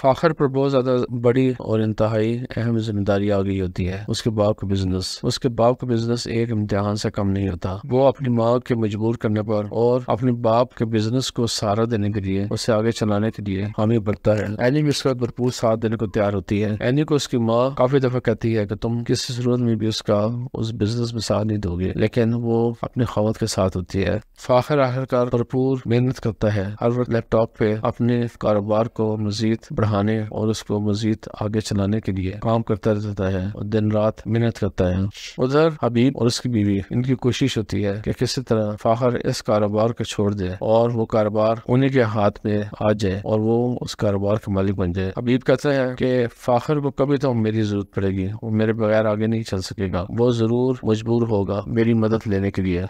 फाखर पर बहुत ज्यादा बड़ी और इंतहाई अहम जिम्मेदारी आ गई होती है उसके बाप का बिजनेस उसके बाप का बिजनेस एक इम्तिहान से कम नहीं होता वो अपनी माँ के मजबूर करने पर और अपने बाप के बिजनेस को सहारा देने के लिए उसे आगे चलाने के लिए हामी बढ़ता है एनी भी उसका भरपूर साथ देने को तैयार होती है एनी को उसकी माँ काफी दफा कहती है कि तुम किसी सूरत में भी उसका उस बिजनेस में साथ नहीं दोगे लेकिन वो अपने खौत के साथ होती है फाखर आखिरकार भरपूर मेहनत करता है हर वक्त लैपटॉप पे अपने कारोबार को मजीद बढ़ा बढ़ाने और उसको मजीद आगे चलाने के लिए काम करता रहता है और दिन रात मेहनत करता है उधर हबीब और उसकी बीवी इनकी कोशिश होती है कि किसी तरह फाखर इस कारोबार को छोड़ दे और वो कारोबार उन्हीं के हाथ में आ जाए और वो उस कारोबार के मालिक बन जाए हबीब कहते हैं कि फाखर को कभी तो मेरी जरूरत पड़ेगी वो मेरे बगैर आगे नहीं चल सकेगा वो जरूर मजबूर होगा मेरी मदद लेने के लिए